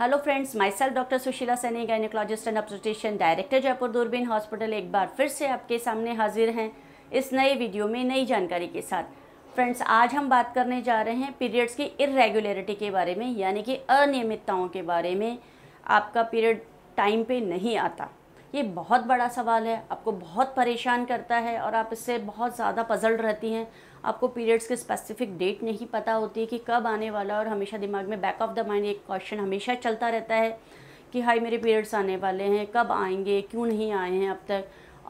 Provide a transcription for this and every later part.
hello friends myself doctor Sushila Saini gynaecologist and obstetrician director Jaipur Doorbeen hospital एक बार फिर से आपके सामने हाजिर हैं इस नए वीडियो में नई जानकारी के साथ फ्रेंड्स आज हम बात करने जा रहे हैं पीरियड्स की इरेगुलरिटी के बारे में यानी कि अनियमितताओं के बारे में आपका पीरियड टाइम पर नहीं आता ये बहुत बड़ा सवाल है आपको बहुत परेशान करता है और आप इससे बहुत ज़्यादा पजल्ड रहती हैं आपको पीरियड्स के स्पेसिफिक डेट नहीं पता होती है कि कब आने वाला और हमेशा दिमाग में बैक ऑफ द माइंड एक क्वेश्चन हमेशा चलता रहता है कि हाई मेरे पीरियड्स आने वाले हैं कब आएंगे क्यों नहीं आए हैं अब तक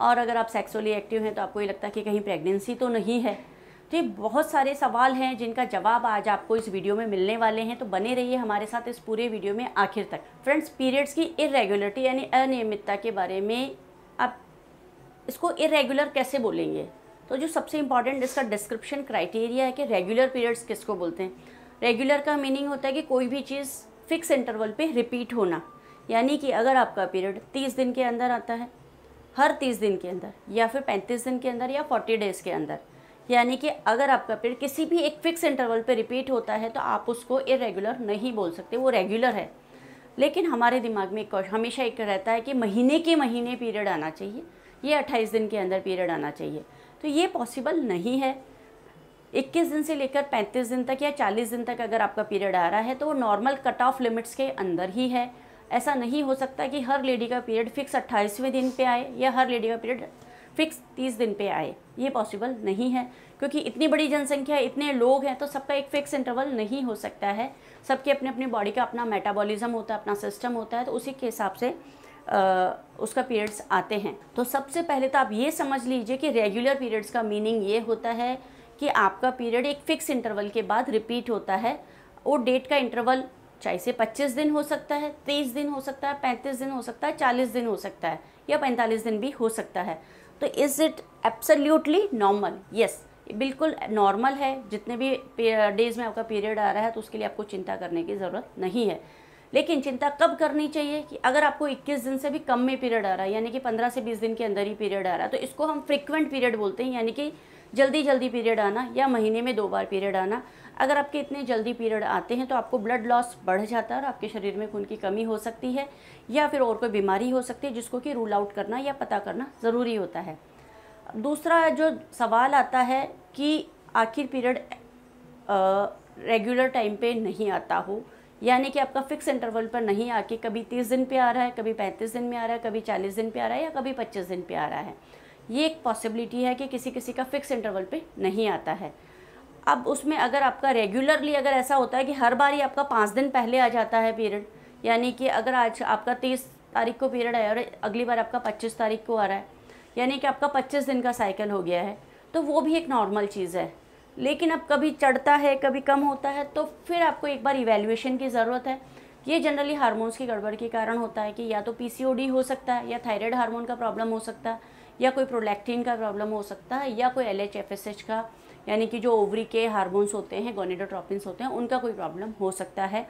और अगर आप सेक्सुअली एक्टिव हैं तो आपको ये लगता है कि कहीं प्रेगनेंसी तो नहीं है तो ये बहुत सारे सवाल हैं जिनका जवाब आज आपको इस वीडियो में मिलने वाले हैं तो बने रहिए हमारे साथ इस पूरे वीडियो में आखिर तक फ्रेंड्स पीरियड्स की इरेगुलरिटी यानी अनियमितता के बारे में आप इसको इरेगुलर कैसे बोलेंगे तो जो सबसे इम्पॉर्टेंट इसका डिस्क्रिप्शन क्राइटेरिया है कि रेगुलर पीरियड्स किसको बोलते हैं रेगुलर का मीनिंग होता है कि कोई भी चीज़ फिक्स इंटरवल पे रिपीट होना यानी कि अगर आपका पीरियड तीस दिन के अंदर आता है हर तीस दिन के अंदर या फिर पैंतीस दिन के अंदर या फोर्टी डेज़ के अंदर यानी कि अगर आपका पीरियड किसी भी एक फिक्स इंटरवल पे रिपीट होता है तो आप उसको इरेगुलर नहीं बोल सकते वो रेगुलर है लेकिन हमारे दिमाग में एक हमेशा एक रहता है कि महीने के महीने पीरियड आना चाहिए ये अट्ठाईस दिन के अंदर पीरियड आना चाहिए तो ये पॉसिबल नहीं है 21 दिन से लेकर 35 दिन तक या 40 दिन तक अगर आपका पीरियड आ रहा है तो वो नॉर्मल कट ऑफ लिमिट्स के अंदर ही है ऐसा नहीं हो सकता कि हर लेडी का पीरियड फिक्स अट्ठाईसवें दिन पे आए या हर लेडी का पीरियड फिक्स तीस दिन पे आए ये पॉसिबल नहीं है क्योंकि इतनी बड़ी जनसंख्या इतने लोग हैं तो सबका एक फिक्स इंटरवल नहीं हो सकता है सबके अपने अपने बॉडी का अपना मेटाबॉलिज्म होता है अपना सिस्टम होता है तो उसी के हिसाब से उसका पीरियड्स आते हैं तो सबसे पहले तो आप ये समझ लीजिए कि रेगुलर पीरियड्स का मीनिंग ये होता है कि आपका पीरियड एक फ़िक्स इंटरवल के बाद रिपीट होता है वो डेट का इंटरवल चाहे से पच्चीस दिन हो सकता है तीस दिन हो सकता है पैंतीस दिन हो सकता है चालीस दिन हो सकता है या पैंतालीस दिन भी हो सकता है तो is it absolutely normal yes बिल्कुल नॉर्मल है जितने भी डेज़ में आपका पीरियड आ रहा है तो उसके लिए आपको चिंता करने की ज़रूरत नहीं है लेकिन चिंता कब करनी चाहिए कि अगर आपको 21 दिन से भी कम में पीरियड आ रहा है यानी कि 15 से 20 दिन के अंदर ही पीरियड आ रहा है तो इसको हम फ्रिक्वेंट पीरियड बोलते हैं यानी कि जल्दी जल्दी पीरियड आना या महीने में दो बार पीरियड आना अगर आपके इतने जल्दी पीरियड आते हैं तो आपको ब्लड लॉस बढ़ जाता है और आपके शरीर में खून की कमी हो सकती है या फिर और कोई बीमारी हो सकती है जिसको कि रूल आउट करना या पता करना ज़रूरी होता है दूसरा जो सवाल आता है कि आखिर पीरियड रेगुलर टाइम पे नहीं आता हो यानी कि आपका फिक्स इंटरवल पर नहीं आके कभी तीस दिन पे आ रहा है कभी पैंतीस दिन में आ रहा है कभी चालीस दिन पे आ रहा है या कभी पच्चीस दिन पे आ रहा है ये एक पॉसिबिलिटी है कि किसी किसी का फिक्स इंटरवल पे नहीं आता है अब उसमें अगर आपका रेगुलरली अगर ऐसा होता है कि हर बार ही आपका पाँच दिन पहले आ जाता है पीरियड यानी कि अगर आज आपका तीस तारीख को पीरियड आया और अगली बार आपका पच्चीस तारीख को आ रहा है यानी कि आपका पच्चीस दिन का साइकिल हो गया है तो वो भी एक नॉर्मल चीज़ है लेकिन अब कभी चढ़ता है कभी कम होता है तो फिर आपको एक बार इवेल्युएशन की ज़रूरत है ये जनरली हार्मोन्स की गड़बड़ के कारण होता है कि या तो पीसीओडी हो सकता है या थायराइड हार्मोन का प्रॉब्लम हो सकता है या कोई प्रोलैक्टिन का प्रॉब्लम हो सकता है या कोई एल का यानी कि जो ओवरी के हार्मोन्स होते हैं गोनेडोट्रॉपिन्स होते हैं उनका कोई प्रॉब्लम हो सकता है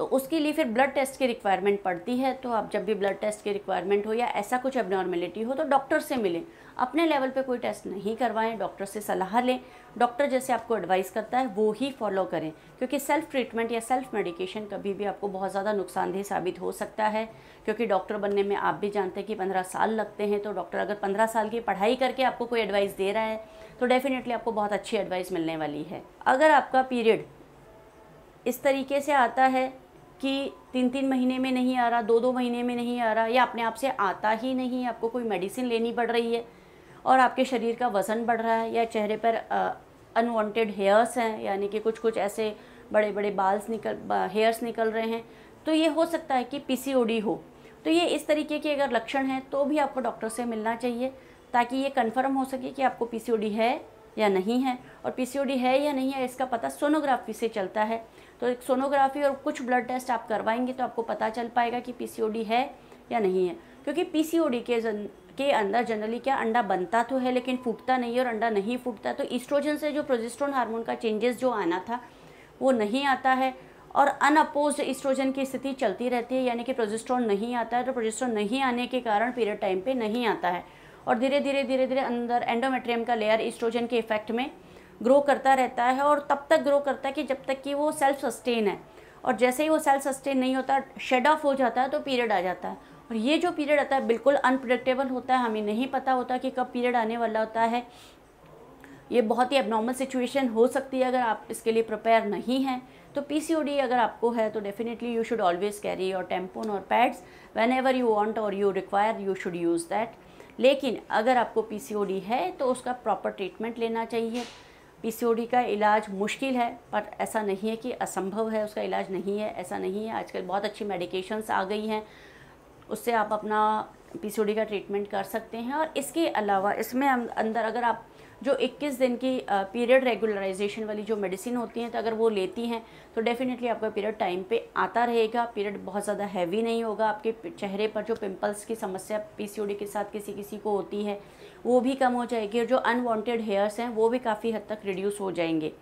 तो उसके लिए फिर ब्लड टेस्ट की रिक्वायरमेंट पड़ती है तो आप जब भी ब्लड टेस्ट की रिक्वायरमेंट हो या ऐसा कुछ एबनॉर्मेलिटी हो तो डॉक्टर से मिलें अपने लेवल पे कोई टेस्ट नहीं करवाएं डॉक्टर से सलाह लें डॉक्टर जैसे आपको एडवाइस करता है वो ही फॉलो करें क्योंकि सेल्फ ट्रीटमेंट या सेल्फ मेडिकेशन कभी भी आपको बहुत ज़्यादा नुकसानदेह साबित हो सकता है क्योंकि डॉक्टर बनने में आप भी जानते हैं कि पंद्रह साल लगते हैं तो डॉक्टर अगर पंद्रह साल की पढ़ाई करके आपको कोई एडवाइस दे रहा है तो डेफ़िनेटली आपको बहुत अच्छी एडवाइस मिलने वाली है अगर आपका पीरियड इस तरीके से आता है कि तीन तीन महीने में नहीं आ रहा दो दो महीने में नहीं आ रहा या अपने आप से आता ही नहीं आपको कोई मेडिसिन लेनी पड़ रही है और आपके शरीर का वज़न बढ़ रहा है या चेहरे पर अनवांटेड हेयर्स हैं यानी कि कुछ कुछ ऐसे बड़े बड़े बाल्स निकल हेयर्स निकल रहे हैं तो ये हो सकता है कि पी हो तो ये इस तरीके के अगर लक्षण हैं तो भी आपको डॉक्टर से मिलना चाहिए ताकि ये कन्फर्म हो सके कि आपको पी है या नहीं है और पी है या नहीं है इसका पता सोनोग्राफी से चलता है तो एक सोनोग्राफी और कुछ ब्लड टेस्ट आप करवाएंगे तो आपको पता चल पाएगा कि पी है या नहीं है क्योंकि पी के जन के अंदर जनरली क्या अंडा बनता तो है लेकिन फूटता नहीं और अंडा नहीं फूटता तो ईस्ट्रोजन से जो प्रोजेस्ट्रोन हार्मोन का चेंजेस जो आना था वो नहीं आता है और अनअपोज ईस्ट्रोजन की स्थिति चलती रहती है यानी कि प्रोजेस्ट्रोन नहीं आता है तो प्रोजेस्ट्रोन नहीं आने के कारण पीरियड टाइम पे नहीं आता है और धीरे धीरे धीरे धीरे अंदर एंडोमेट्रियम का लेयर ईस्ट्रोजन के इफेक्ट में ग्रो करता रहता है और तब तक ग्रो करता है कि जब तक कि वो सेल्फ सस्टेन है और जैसे ही वो सेल्फ सस्टेन नहीं होता शेड ऑफ हो जाता है तो पीरियड आ जाता है और ये जो पीरियड आता है बिल्कुल अनप्रडिक्टेबल होता है हमें नहीं पता होता कि कब पीरियड आने वाला होता है ये बहुत ही एबनॉर्मल सिचुएशन हो सकती है अगर आप इसके लिए प्रिपेयर नहीं हैं तो पी अगर आपको है तो definitely you should always carry your tampon और pads whenever you want और you require you should use that लेकिन अगर आपको पी है तो उसका प्रॉपर ट्रीटमेंट लेना चाहिए पी का इलाज मुश्किल है पर ऐसा नहीं है कि असंभव है उसका इलाज नहीं है ऐसा नहीं है आजकल बहुत अच्छी मेडिकेशंस आ गई हैं उससे आप अपना पी का ट्रीटमेंट कर सकते हैं और इसके अलावा इसमें अंदर अगर आप जो 21 दिन की पीरियड रेगुलराइजेशन वाली जो मेडिसिन होती हैं तो अगर वो लेती हैं तो डेफ़िनेटली आपका पीरियड टाइम पे आता रहेगा पीरियड बहुत ज़्यादा हैवी नहीं होगा आपके चेहरे पर जो पिंपल्स की समस्या पीसीओडी के साथ किसी किसी को होती है वो भी कम हो जाएगी और जो अनवांटेड हेयर्स हैं वो भी काफ़ी हद तक रिड्यूस हो जाएंगे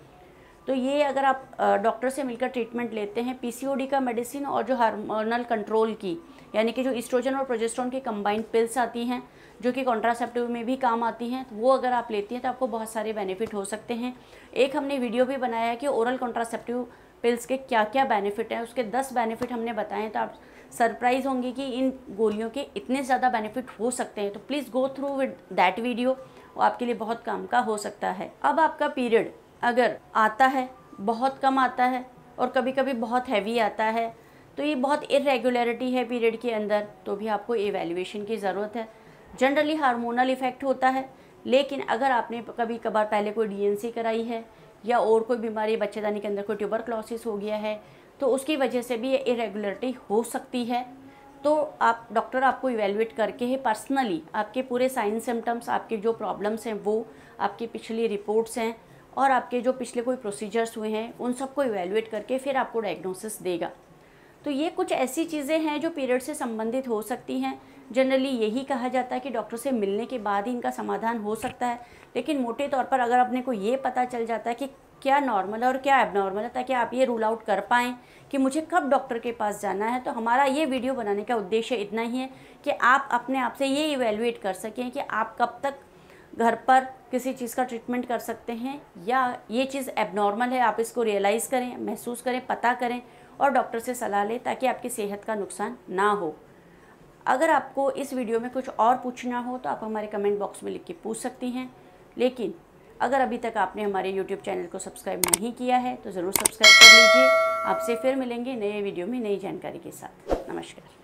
तो ये अगर आप डॉक्टर से मिलकर ट्रीटमेंट लेते हैं पीसीओडी का मेडिसिन और जो हार्मोनल कंट्रोल की यानी कि जो इस्ट्रोजन और प्रोजेस्ट्रॉन की कंबाइंड पिल्स आती हैं जो कि कॉन्ट्रासेप्टिव में भी काम आती हैं तो वो अगर आप लेती हैं तो आपको बहुत सारे बेनिफिट हो सकते हैं एक हमने वीडियो भी बनाया है कि ओरल कॉन्ट्रासेप्टिव पिल्स के क्या क्या बेनिफिट हैं उसके दस बेनिफिट हमने बताए हैं तो आप सरप्राइज होंगे कि इन गोलियों के इतने ज़्यादा बेनिफिट हो सकते हैं तो please go through with that video वो आपके लिए बहुत काम का हो सकता है अब आपका पीरियड अगर आता है बहुत कम आता है और कभी कभी बहुत हैवी आता है तो ये बहुत इरेगुलरिटी है पीरियड के अंदर तो भी आपको एवेल्यूशन की ज़रूरत है जनरली हार्मोनल इफ़ेक्ट होता है लेकिन अगर आपने कभी कभार पहले कोई डीएनसी कराई है या और कोई बीमारी बच्चेदानी के अंदर कोई ट्यूबर क्लॉसिस हो गया है तो उसकी वजह से भी ये इरेगुलरिटी हो सकती है तो आप डॉक्टर आपको इवेलुएट करके ही पर्सनली आपके पूरे साइन सिम्टम्स आपके जो प्रॉब्लम्स हैं वो आपकी पिछली रिपोर्ट्स हैं और आपके जो पिछले कोई प्रोसीजर्स हुए हैं उन सबको इवेलुएट करके फिर आपको डायग्नोसिस देगा तो ये कुछ ऐसी चीज़ें हैं जो पीरियड से संबंधित हो सकती हैं जनरली यही कहा जाता है कि डॉक्टर से मिलने के बाद ही इनका समाधान हो सकता है लेकिन मोटे तौर पर अगर अपने को ये पता चल जाता है कि क्या नॉर्मल है और क्या एबनॉर्मल है ताकि आप ये रूल आउट कर पाएँ कि मुझे कब डॉक्टर के पास जाना है तो हमारा ये वीडियो बनाने का उद्देश्य इतना ही है कि आप अपने आप से ये इवेलुएट कर सकें कि आप कब तक घर पर किसी चीज़ का ट्रीटमेंट कर सकते हैं या ये चीज़ एबनॉर्मल है आप इसको रियलाइज़ करें महसूस करें पता करें और डॉक्टर से सलाह लें ताकि आपकी सेहत का नुकसान ना हो अगर आपको इस वीडियो में कुछ और पूछना हो तो आप हमारे कमेंट बॉक्स में लिख के पूछ सकती हैं लेकिन अगर अभी तक आपने हमारे यूट्यूब चैनल को सब्सक्राइब नहीं किया है तो ज़रूर सब्सक्राइब कर लीजिए आपसे फिर मिलेंगे नए वीडियो में नई जानकारी के साथ नमस्कार